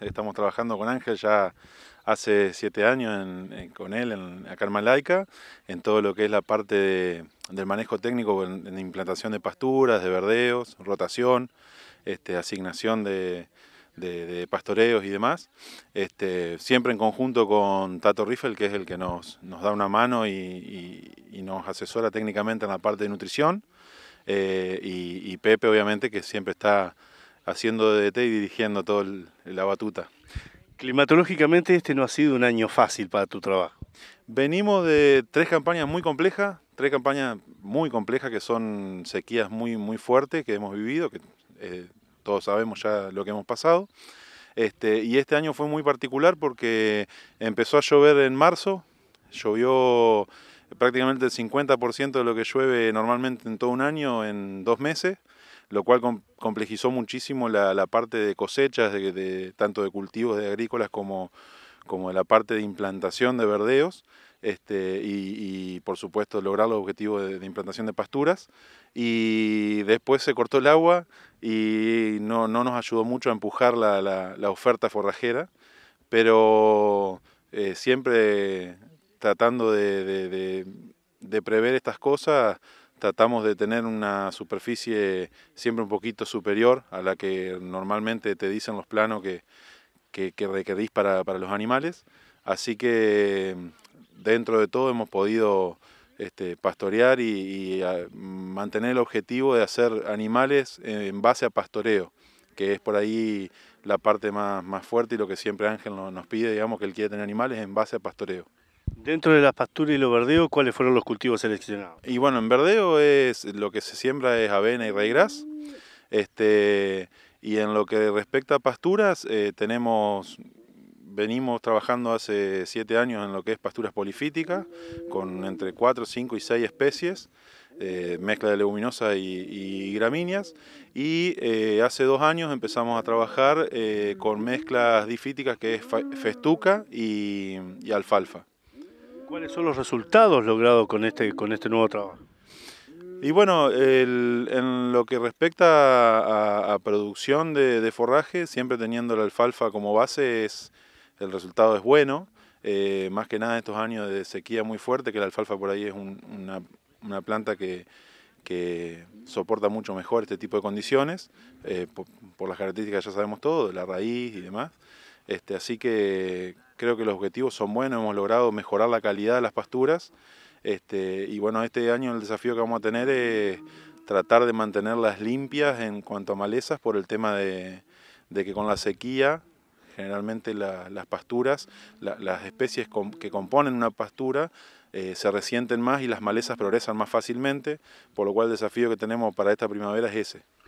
Estamos trabajando con Ángel ya hace siete años con él en, acá en en todo lo que es la parte del manejo técnico en, implantación de pasturas, de verdeos, rotación, este, asignación de, pastoreos y demás. Este, siempre en conjunto con Tato Riffel, que es el que nos, da una mano y, nos asesora técnicamente en la parte de nutrición. Eh, y Pepe, obviamente, que siempre está haciendo de DT y dirigiendo toda la batuta. Climatológicamente este no ha sido un año fácil para tu trabajo. Venimos de tres campañas muy complejas, tres campañas muy complejas que son sequías muy, muy fuertes que hemos vivido, que eh, todos sabemos ya lo que hemos pasado. Este, y este año fue muy particular porque empezó a llover en marzo, llovió prácticamente el 50% de lo que llueve normalmente en todo un año en dos meses, lo cual complejizó muchísimo la, parte de cosechas, de, tanto de cultivos de agrícolas como, como de la parte de implantación de verdeos. Este, y, por supuesto lograr los objetivos de, implantación de pasturas. Y después se cortó el agua y no, nos ayudó mucho a empujar la, la, oferta forrajera, pero eh, siempre tratando de, prever estas cosas, tratamos de tener una superficie siempre un poquito superior a la que normalmente te dicen los planos que, requerís para, los animales. Así que dentro de todo hemos podido este, pastorear y, mantener el objetivo de hacer animales en base a pastoreo, que es por ahí la parte más, fuerte y lo que siempre Ángel nos, nos pide, digamos, que él quiere tener animales en base a pastoreo. Dentro de las pasturas y los verdeos, ¿cuáles fueron los cultivos seleccionados? Y bueno, en verdeo es lo que se siembra es avena y raigras. Este, y en lo que respecta a pasturas, eh, tenemos venimos trabajando hace siete años en lo que es pasturas polifíticas, con entre cuatro, cinco y seis especies, eh, mezcla de leguminosas y, gramíneas. Y eh, hace dos años empezamos a trabajar con mezclas difíticas que es festuca y alfalfa. ¿Cuáles son los resultados logrados con este, con este nuevo trabajo? Y bueno, en lo que respecta a, a producción de, forraje, siempre teniendo la alfalfa como base, el resultado es bueno. Eh, más que nada estos años de sequía muy fuerte, que la alfalfa por ahí es una, una, planta que, que, soporta mucho mejor este tipo de condiciones, eh, por, por, las características ya sabemos todo, de la raíz y demás. Este, así que creo que los objetivos son buenos, hemos logrado mejorar la calidad de las pasturas. Este, y bueno, este año el desafío que vamos a tener es tratar de mantenerlas limpias en cuanto a malezas por el tema de, que con la sequía generalmente las pasturas, las especies que componen una pastura eh, se resienten más y las malezas progresan más fácilmente, por lo cual el desafío que tenemos para esta primavera es ese.